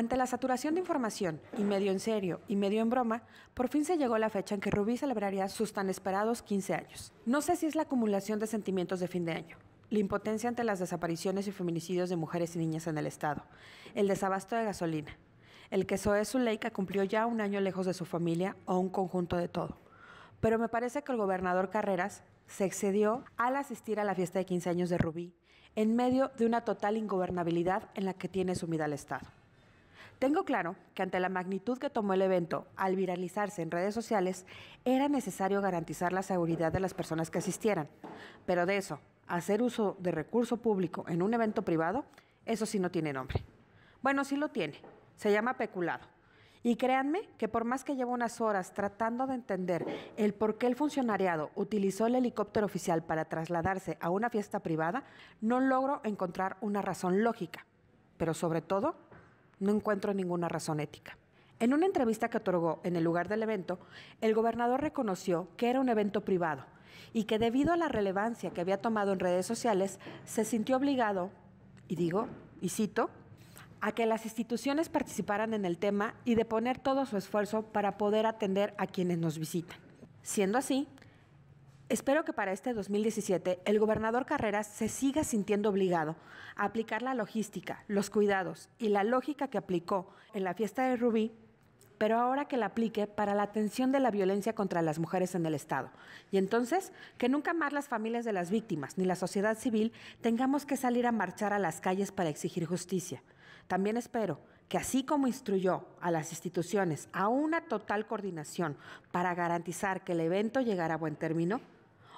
Ante la saturación de información, y medio en serio y medio en broma, por fin se llegó la fecha en que Rubí celebraría sus tan esperados 15 años. No sé si es la acumulación de sentimientos de fin de año, la impotencia ante las desapariciones y feminicidios de mujeres y niñas en el Estado, el desabasto de gasolina, el que ley Zuleika cumplió ya un año lejos de su familia o un conjunto de todo. Pero me parece que el gobernador Carreras se excedió al asistir a la fiesta de 15 años de Rubí, en medio de una total ingobernabilidad en la que tiene sumida el Estado. Tengo claro que ante la magnitud que tomó el evento al viralizarse en redes sociales, era necesario garantizar la seguridad de las personas que asistieran. Pero de eso, hacer uso de recurso público en un evento privado, eso sí no tiene nombre. Bueno, sí lo tiene. Se llama peculado. Y créanme que por más que llevo unas horas tratando de entender el por qué el funcionariado utilizó el helicóptero oficial para trasladarse a una fiesta privada, no logro encontrar una razón lógica, pero sobre todo no encuentro ninguna razón ética. En una entrevista que otorgó en el lugar del evento, el gobernador reconoció que era un evento privado y que debido a la relevancia que había tomado en redes sociales, se sintió obligado, y digo, y cito, a que las instituciones participaran en el tema y de poner todo su esfuerzo para poder atender a quienes nos visitan. Siendo así, Espero que para este 2017 el gobernador Carreras se siga sintiendo obligado a aplicar la logística, los cuidados y la lógica que aplicó en la fiesta de Rubí, pero ahora que la aplique para la atención de la violencia contra las mujeres en el Estado. Y entonces, que nunca más las familias de las víctimas ni la sociedad civil tengamos que salir a marchar a las calles para exigir justicia. También espero que así como instruyó a las instituciones a una total coordinación para garantizar que el evento llegara a buen término,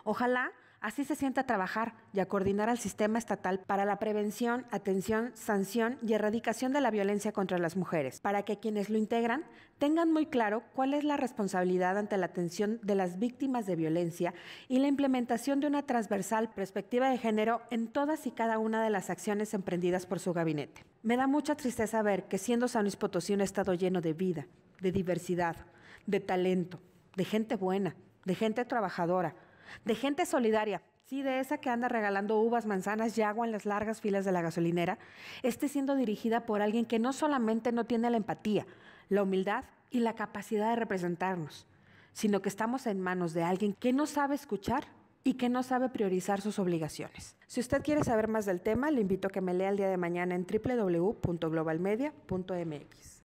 Ojalá así se sienta a trabajar y a coordinar al sistema estatal para la prevención, atención, sanción y erradicación de la violencia contra las mujeres, para que quienes lo integran tengan muy claro cuál es la responsabilidad ante la atención de las víctimas de violencia y la implementación de una transversal perspectiva de género en todas y cada una de las acciones emprendidas por su gabinete. Me da mucha tristeza ver que siendo San Luis Potosí un estado lleno de vida, de diversidad, de talento, de gente buena, de gente trabajadora, de gente solidaria, sí, de esa que anda regalando uvas, manzanas y agua en las largas filas de la gasolinera, esté siendo dirigida por alguien que no solamente no tiene la empatía, la humildad y la capacidad de representarnos, sino que estamos en manos de alguien que no sabe escuchar y que no sabe priorizar sus obligaciones. Si usted quiere saber más del tema, le invito a que me lea el día de mañana en www.globalmedia.mx.